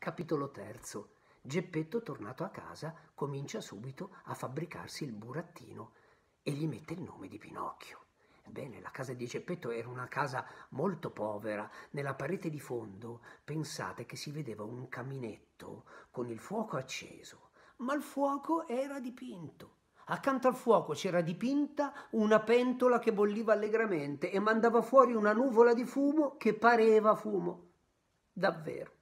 Capitolo terzo. Geppetto, tornato a casa, comincia subito a fabbricarsi il burattino e gli mette il nome di Pinocchio. Ebbene, la casa di Geppetto era una casa molto povera. Nella parete di fondo pensate che si vedeva un caminetto con il fuoco acceso, ma il fuoco era dipinto. Accanto al fuoco c'era dipinta una pentola che bolliva allegramente e mandava fuori una nuvola di fumo che pareva fumo. Davvero.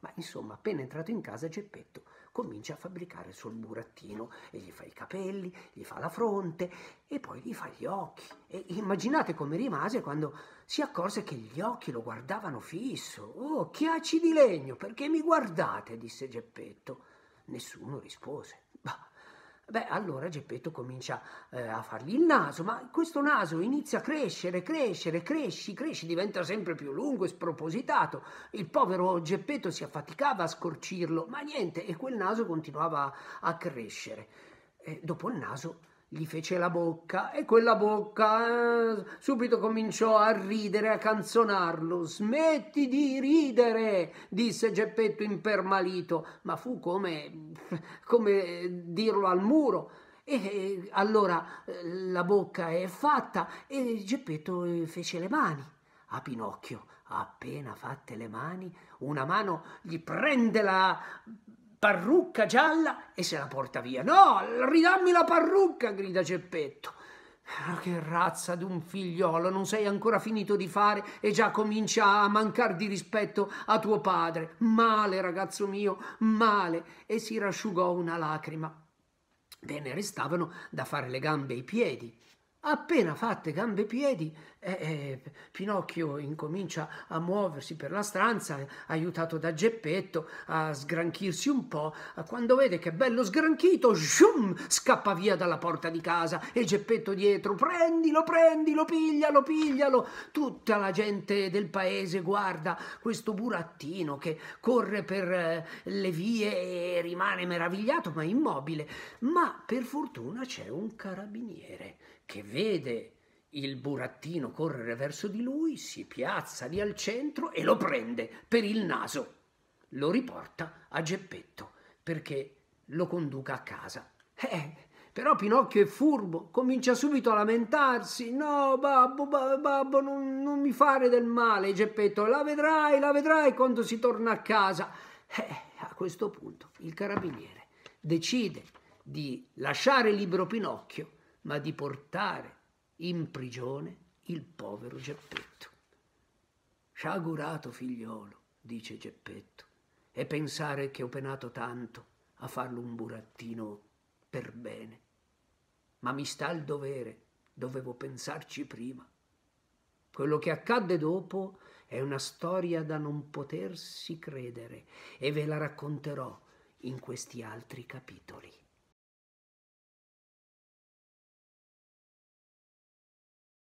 Ma insomma, appena entrato in casa, Geppetto comincia a fabbricare il suo burattino e gli fa i capelli, gli fa la fronte e poi gli fa gli occhi. E immaginate come rimase quando si accorse che gli occhi lo guardavano fisso. Oh, chiacci di legno, perché mi guardate? disse Geppetto. Nessuno rispose. Bah, Beh, allora Geppetto comincia eh, a fargli il naso, ma questo naso inizia a crescere, crescere, cresci, cresci, diventa sempre più lungo e spropositato. Il povero Geppetto si affaticava a scorcirlo, ma niente, e quel naso continuava a crescere. E eh, dopo il naso gli fece la bocca e quella bocca eh, subito cominciò a ridere, a canzonarlo. Smetti di ridere, disse Geppetto impermalito, ma fu come, come dirlo al muro. E allora eh, la bocca è fatta e Geppetto eh, fece le mani a Pinocchio. Appena fatte le mani, una mano gli prende la parrucca gialla e se la porta via. No, ridammi la parrucca, grida Geppetto. Che razza d'un figliolo, non sei ancora finito di fare e già comincia a mancar di rispetto a tuo padre. Male, ragazzo mio, male. E si rasciugò una lacrima. Bene restavano da fare le gambe e i piedi. Appena fatte gambe e piedi, eh, eh, Pinocchio incomincia a muoversi per la stanza, aiutato da Geppetto a sgranchirsi un po'. Quando vede che è bello sgranchito, shum, scappa via dalla porta di casa e Geppetto dietro, prendilo, prendilo, piglialo, piglialo. Tutta la gente del paese guarda questo burattino che corre per eh, le vie e rimane meravigliato ma immobile. Ma per fortuna c'è un carabiniere che vede il burattino correre verso di lui, si piazza lì al centro e lo prende per il naso. Lo riporta a Geppetto perché lo conduca a casa. Eh, però Pinocchio è furbo, comincia subito a lamentarsi. No, babbo, babbo, non, non mi fare del male, Geppetto. La vedrai, la vedrai quando si torna a casa. Eh, a questo punto il carabiniere decide di lasciare libero Pinocchio ma di portare in prigione il povero Geppetto. Sciagurato figliolo, dice Geppetto, e pensare che ho penato tanto a farlo un burattino per bene. Ma mi sta il dovere, dovevo pensarci prima. Quello che accadde dopo è una storia da non potersi credere e ve la racconterò in questi altri capitoli.